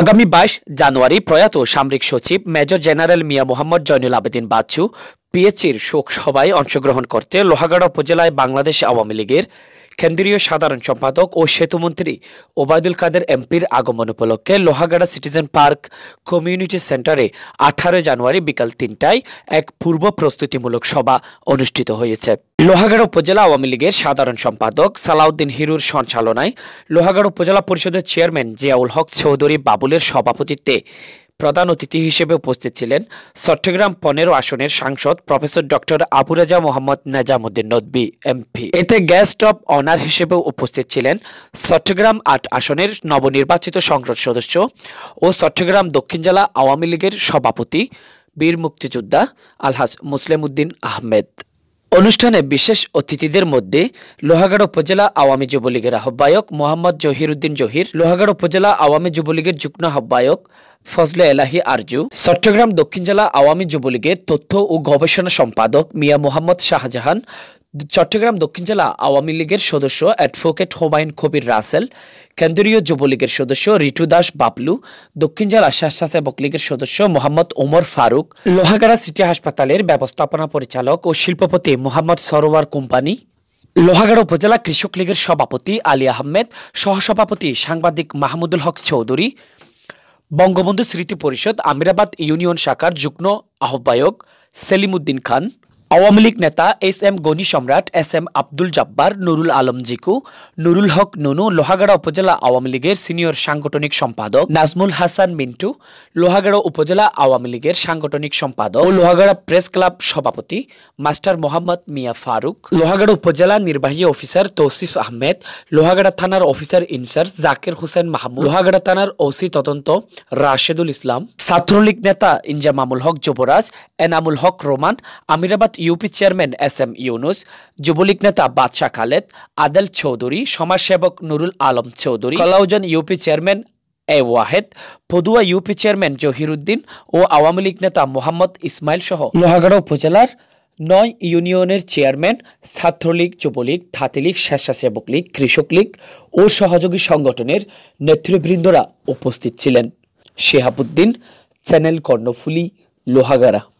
আগামী বাইশ জানুয়ারি প্রয়াত সামরিক সচিব মেজর জেনারেল মিয়া মোহাম্মদ জয়নুল আবেদিন বাচ্চু পিএচির শোক সভায় অংশগ্রহণ করতে লোহাগাড়া উপজেলায় বাংলাদেশ আওয়ামী লীগের কেন্দ্রীয় সাধারণ সম্পাদক ও সেতুমন্ত্রী ওবায়দুল কাদের এমপির আগমন উপলক্ষে লোহাগাড়া সিটিজেন পার্ক কমিউনিটি সেন্টারে আঠারো জানুয়ারি বিকাল তিনটায় এক পূর্ব প্রস্তুতিমূলক সভা অনুষ্ঠিত হয়েছে লোহাগাড়া উপজেলা আওয়ামী লীগের সাধারণ সম্পাদক সালাউদ্দিন হিরুর সঞ্চালনায় লোহাগাড়া উপজেলা পরিষদের চেয়ারম্যান জিয়াউল হক চৌধুরী বাবুলের সভাপতিত্বে প্রধান অতিথি হিসেবে উপস্থিত ছিলেন চট্টগ্রাম পনেরো আসনের সাংসদ professor doctor Abureza Mohammad Nezamuddin Nadwi MP এতে গেস্ট অব অনার হিসেবে উপস্থিত ছিলেন চট্টগ্রাম আট আসনের নবনির্বাচিত সংসদ সদস্য ও চট্টগ্রাম দক্ষিণ জেলা আওয়ামী লীগের সভাপতি বীর মুক্তিযোদ্ধা আলহাজ মুসলিম উদ্দিন আহমেদ অনুষ্ঠানে বিশেষ অতিথিদের মধ্যে লোহাগাড় উপজেলা আওয়ামী যুবলীগের আহ্বায়ক মোহাম্মদ জহিরুদ্দিন জহির লোহাগাড় উপজেলা আওয়ামী যুবলীগের যুগ্ম আহ্বায়ক ফজলে এলাহি আরজু চট্টগ্রাম দক্ষিণ জেলা আওয়ামী যুবলীগের তথ্য ও গবেষণা সম্পাদক মিয়া মোহাম্মদ শাহজাহান চট্টগ্রাম দক্ষিণ জেলা আওয়ামী লীগের সদস্য অ্যাডভোকেট হোমায়ুন কবির রাসেল কেন্দ্রীয় যুবলীগের সদস্য রিটু দাস বাবলু দক্ষিণ জেলা স্বেচ্ছাসেবক লীগের সদস্য মোহাম্মদ ওমর ফারুক লোহাগাড়া সিটি হাসপাতালের ব্যবস্থাপনা পরিচালক ও শিল্পপতি মোহাম্মদ সরোয়ার কোম্পানি লোহাগাড়া উপজেলা কৃষক লীগের সভাপতি আলী আহমেদ সহসভাপতি সাংবাদিক মাহমুদুল হক চৌধুরী বঙ্গবন্ধু স্মৃতি পরিষদ আমিরাবাদ ইউনিয়ন শাখার যুগ্ম আহ্বায়ক সেলিমউদ্দিন খান আওয়ামী লীগ নেতা S M Gani Samrat S M Abdul Jabbar Nurul Alam Jiku Nurul Haque Nunu Lohagara উপজেলা আওয়ামী লীগের সিনিয়র সাংগঠনিক সম্পাদক নাজমুল হাসান মিন্টু লোহাগাড়া উপজেলা আওয়ামী লীগের সাংগঠনিক সম্পাদক ও লোহাগাড়া প্রেস ক্লাব সভাপতি মাস্টার মোহাম্মদ মিয়া ফারুক লোহাগাড়া উপজেলা নির্বাহী অফিসার তৌসিফ আহমেদ লোহাগাড়া থানার অফিসার ইনচার্জ জাকির হোসেন মাহমুদ লোহাগাড়া থানার ওসি তদন্ত রাশেদুল ইসলাম ছাত্রলীগ নেতা Injamamul Haque Jubraj Enamul Haque Roman Amirabad UP chairman S M Yunus Jubo League নেতা বাদশাহ খালেদ আদেল চৌধুরী সমাজসেবক Nurul Alam Chowdhury Kalauzan UP chairman A Wahed Padua UP chairman Jahiruddin ও আওয়ামী লীগ নেতা মোহাম্মদ ইসমাইল সহ লোহাগাড়া উপজেলার নয় ইউনিয়নের চেয়ারম্যান ছাত্রলীগ যুবলীগ থাতিলীগ স্বেচ্ছাসেবক লীগ কৃষক লীগ ও সহযোগী সংগঠনের নেতৃবৃন্দরা উপস্থিত ছিলেন শেহাবুদ্দিন চ্যানেল কর্ণফুলি লোহাগাড়া